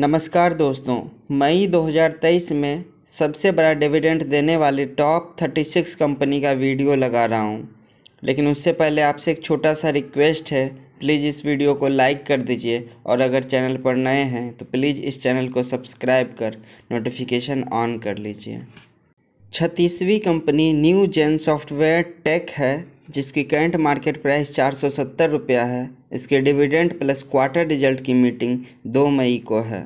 नमस्कार दोस्तों मई 2023 में सबसे बड़ा डिविडेंड देने वाली टॉप 36 कंपनी का वीडियो लगा रहा हूँ लेकिन उससे पहले आपसे एक छोटा सा रिक्वेस्ट है प्लीज़ इस वीडियो को लाइक कर दीजिए और अगर चैनल पर नए हैं तो प्लीज़ इस चैनल को सब्सक्राइब कर नोटिफिकेशन ऑन कर लीजिए छत्तीसवीं company new gen software tech है जिसकी करंट मार्केट प्राइस चार सौ सत्तर रुपया है इसके डिविडेंड प्लस क्वार्टर रिजल्ट की मीटिंग दो मई को है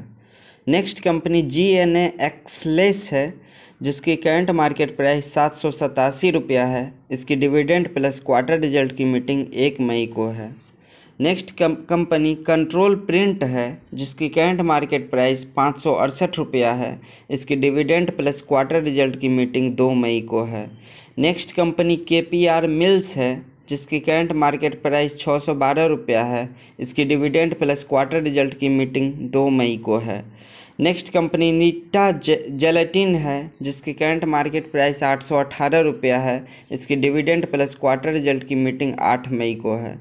next company G N axles है जिसकी करंट मार्केट प्राइस सात सौ सतासी रुपया है इसकी डिविडेंड प्लस क्वार्टर रिजल्ट की मीटिंग एक मई को है नेक्स्ट कंपनी कंट्रोल प्रिंट है जिसकी करंट मार्केट प्राइस पाँच सौ अड़सठ रुपया है इसकी डिविडेंड प्लस क्वार्टर रिजल्ट की मीटिंग दो मई को है next company K P R mills है जिसकी करंट मार्केट प्राइस छः सौ बारह रुपया है इसकी डिविडेंड प्लस क्वार्टर रिजल्ट की मीटिंग दो मई को है नेक्स्ट कंपनी नीटा जेलेटिन है जिसकी करंट मार्केट प्राइस आठ सौ अठारह रुपया है इसकी डिविडेंड प्लस क्वार्टर रिजल्ट की मीटिंग आठ मई को है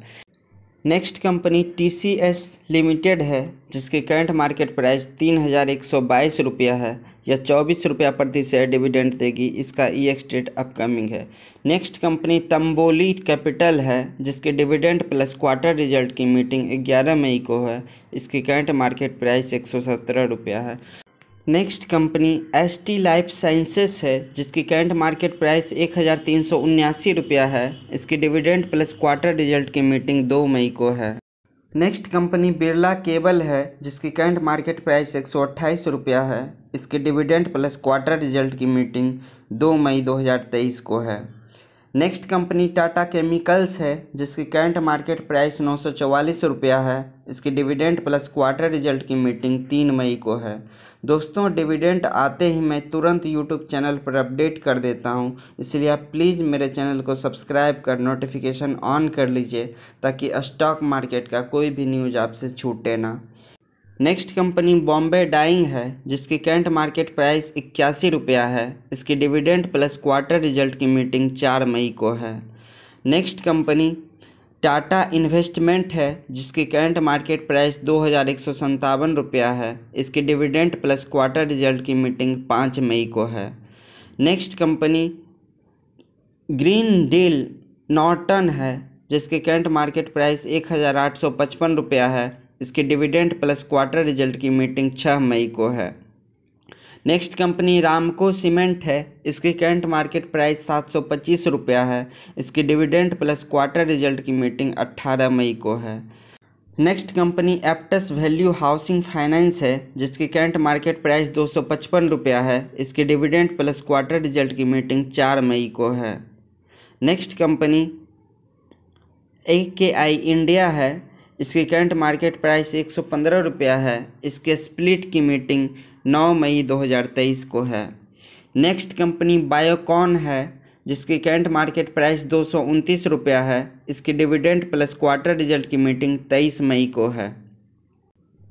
next company T C S limited है जिसके करंट मार्केट प्राइस तीन हज़ार एक सौ बाईस रुपया है यह चौबीस रुपया प्रति शेयर डिविडेंड देगी इसका ई एक्स डेट अपकमिंग है नेक्स्ट कंपनी तंबोली कैपिटल है जिसके डिविडेंड प्लस क्वार्टर रिजल्ट की मीटिंग ग्यारह मई को है इसकी करंट मार्केट प्राइस एक सौ सत्रह रुपया है next company S T life sciences है जिसकी करंट मार्केट प्राइस एक हज़ार तीन सौ उन्यासी रुपया है इसकी डिविडेंड प्लस क्वार्टर रिजल्ट की मीटिंग दो मई को है नेक्स्ट कंपनी बिरला केबल है जिसकी करंट मार्केट प्राइस एक सौ अट्ठाईस रुपया है इसकी डिविडेंड प्लस क्वार्टर रिजल्ट की मीटिंग दो मई दो हज़ार तेईस को है नेक्स्ट कंपनी टाटा केमिकल्स है जिसकी करंट मार्केट प्राइस नौ सौ चवालीस रुपया है इसकी डिविडेंड प्लस क्वार्टर रिजल्ट की मीटिंग तीन मई को है दोस्तों डिविडेंड आते ही मैं तुरंत यूट्यूब चैनल पर अपडेट कर देता हूं इसलिए आप प्लीज़ मेरे चैनल को सब्सक्राइब कर नोटिफिकेशन ऑन कर लीजिए ताकि स्टॉक मार्केट का कोई भी न्यूज़ आपसे छूटे ना नेक्स्ट कंपनी बॉम्बे डाइंग है जिसकी करंट मार्केट प्राइस इक्यासी रुपया है इसकी डिविडेंड प्लस क्वार्टर रिजल्ट की मीटिंग चार मई को है नेक्स्ट कंपनी टाटा इन्वेस्टमेंट है जिसकी करंट मार्केट प्राइस दो हज़ार एक सौ संतावन रुपया है इसकी डिविडेंड प्लस क्वार्टर रिजल्ट की मीटिंग पाँच मई को है next company green deal Norton है जिसकी करंट मार्केट प्राइस एक हज़ार आठ सौ पचपन रुपया है इसके डिविडेंड प्लस क्वार्टर रिजल्ट की मीटिंग छः मई को है नेक्स्ट कंपनी रामको सीमेंट है इसकी करंट मार्केट प्राइस सात सौ पच्चीस रुपया है इसकी डिविडेंड प्लस क्वार्टर रिजल्ट की मीटिंग अट्ठारह मई को है next company Aptus value housing finance है जिसकी करंट मार्केट प्राइस दो सौ पचपन रुपया है इसकी डिविडेंड प्लस क्वार्टर रिजल्ट की मीटिंग चार मई को है नेक्स्ट कंपनी ए के आई इंडिया है इसकी करंट मार्केट प्राइस एक सौ पंद्रह रुपया है इसके स्प्लिट की मीटिंग नौ मई दो हज़ार तेईस को है नेक्स्ट कंपनी बायोकॉन है जिसकी करंट मार्केट प्राइस दो सौ उनतीस रुपया है इसकी डिविडेंड प्लस क्वार्टर रिजल्ट की मीटिंग तेईस मई को है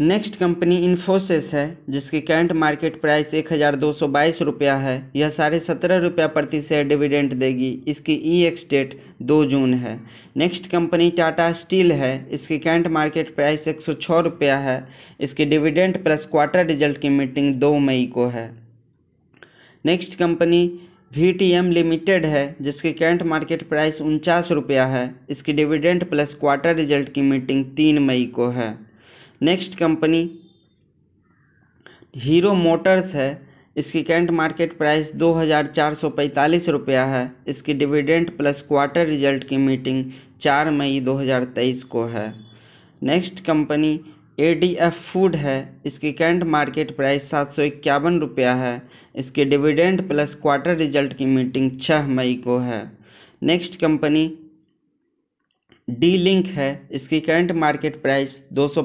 नेक्स्ट कंपनी इन्फोसिस है जिसकी करंट मार्केट प्राइस एक हज़ार दो सौ बाईस रुपया है यह साढ़े सत्रह रुपया प्रति शेयर डिविडेंट देगी इसकी ई एक्स डेट दो जून है नेक्स्ट कंपनी टाटा स्टील है इसकी करंट मार्केट प्राइस एक सौ छः रुपया है इसकी डिविडेंट प्लस क्वार्टर रिजल्ट की मीटिंग दो मई को है next company V T M limited है जिसकी करंट मार्केट प्राइस उनचास रुपया है इसकी डिविडेंट प्लस क्वार्टर रिजल्ट की मीटिंग तीन मई को है नेक्स्ट कंपनी हीरो मोटर्स है इसकी करंट मार्केट प्राइस दो हज़ार चार सौ पैंतालीस रुपया है इसकी डिविडेंट प्लस क्वार्टर रिजल्ट की मीटिंग चार मई दो हज़ार तेईस को है next company A D F food है इसकी करंट मार्केट प्राइस सात सौ इक्यावन रुपया है इसकी डिविडेंट प्लस क्वार्टर रिजल्ट की मीटिंग छः मई को है नेक्स्ट कंपनी डी लिंक है इसकी करंट मार्केट प्राइस दो सौ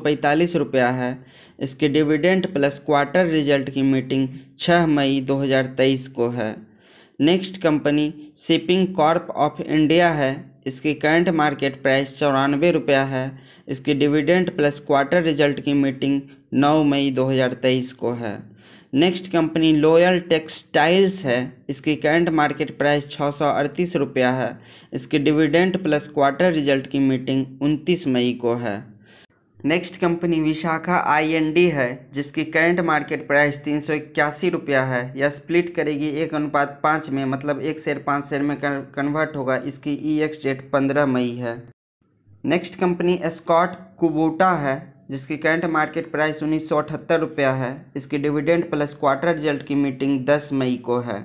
रुपया है इसके डिविडेंट प्लस क्वार्टर रिजल्ट की मीटिंग 6 मई 2023 को है next company shipping corp of India है इसकी करंट मार्केट प्राइस चौरानवे रुपया है इसकी डिविडेंट प्लस क्वार्टर रिजल्ट की मीटिंग 9 मई 2023 को है नेक्स्ट कंपनी लोयल टेक्सटाइल्स है इसकी करंट मार्केट प्राइस छः सौ अड़तीस रुपया है इसकी डिविडेंड प्लस क्वार्टर रिजल्ट की मीटिंग उनतीस मई को है नेक्स्ट कंपनी विशाखा आईएनडी है जिसकी करंट मार्केट प्राइस तीन सौ इक्यासी रुपया है यह स्प्लिट करेगी एक अनुपात पाँच में मतलब एक शेयर पाँच शेयर में कन्वर्ट होगा इसकी ई एक्स डेट पंद्रह मई है नेक्स्ट कंपनी स्कॉट कुबोटा है जिसकी करंट मार्केट प्राइस उन्नीस सौ अठहत्तर रुपया है इसकी डिविडेंड प्लस क्वार्टर रिजल्ट की मीटिंग दस मई को है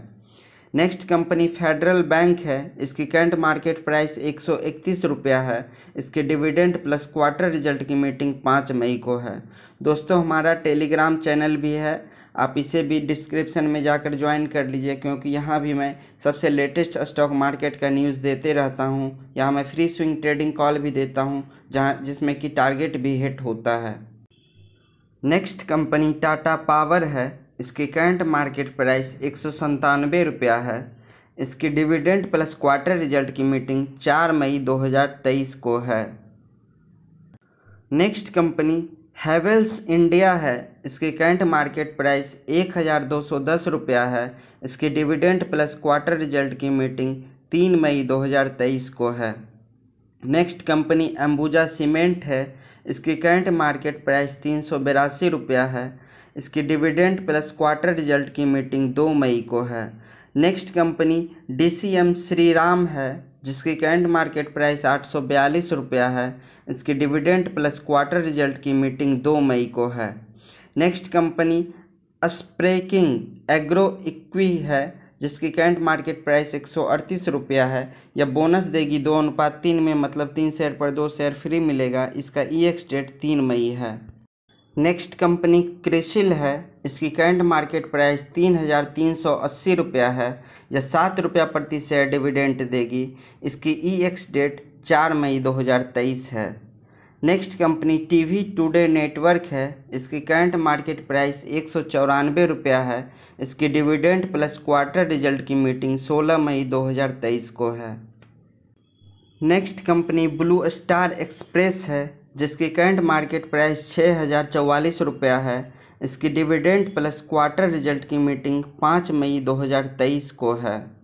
नेक्स्ट कंपनी फेडरल बैंक है इसकी करंट मार्केट प्राइस एक सौ इकतीस रुपया है इसके डिविडेंड प्लस क्वार्टर रिजल्ट की मीटिंग पाँच मई को है दोस्तों हमारा टेलीग्राम चैनल भी है आप इसे भी डिस्क्रिप्शन में जाकर ज्वाइन कर लीजिए क्योंकि यहाँ भी मैं सबसे लेटेस्ट स्टॉक मार्केट का न्यूज़ देते रहता हूँ यहाँ मैं फ्री स्विंग ट्रेडिंग कॉल भी देता हूँ जहाँ जिसमें कि टारगेट भी हिट होता है नेक्स्ट कंपनी टाटा पावर है इसकी करंट मार्केट प्राइस एक सौ संतानवे रुपया है इसकी डिविडेंड प्लस क्वार्टर रिजल्ट की मीटिंग चार मई 2023 को है नेक्स्ट कंपनी हैवेल्स इंडिया है इसकी करंट मार्केट प्राइस एक हज़ार दो सौ दस रुपया है इसकी डिविडेंड प्लस क्वार्टर रिजल्ट की मीटिंग तीन मई 2023 को है नेक्स्ट कंपनी अंबुजा सीमेंट है इसकी करंट मार्केट प्राइस तीन सौ बिरासी रुपया है इसकी डिविडेंड प्लस क्वार्टर रिजल्ट की मीटिंग दो मई को है next company D C M Shriram है जिसकी करंट मार्केट प्राइस आठ सौ बयालीस रुपया है इसकी डिविडेंड प्लस क्वार्टर रिजल्ट की मीटिंग दो मई को है नेक्स्ट कंपनी स्प्रेकिंग एग्रो इक्वी है जिसकी करंट मार्केट प्राइस एक सौ अड़तीस रुपया है यह बोनस देगी दो अनुपात तीन में मतलब तीन शेयर पर दो शेयर फ्री मिलेगा इसका ई एक्स डेट तीन मई है नेक्स्ट कंपनी क्रेशिल है इसकी करंट मार्केट प्राइस तीन हज़ार तीन सौ अस्सी रुपया है यह सात रुपया प्रति शेयर डिविडेंट देगी इसकी ई एक्स डेट चार मई दो हज़ार तेईस है next company TV today network है इसकी करंट मार्केट प्राइस एक सौ चौरानवे रुपया है इसकी डिविडेंड प्लस क्वार्टर रिजल्ट की मीटिंग 16 मई 2023 को है next company Blue Star Express है जिसकी करंट मार्केट प्राइस छः हज़ार चौवालीस रुपया है इसकी डिविडेंड प्लस क्वार्टर रिजल्ट की मीटिंग 5 मई 2023 को है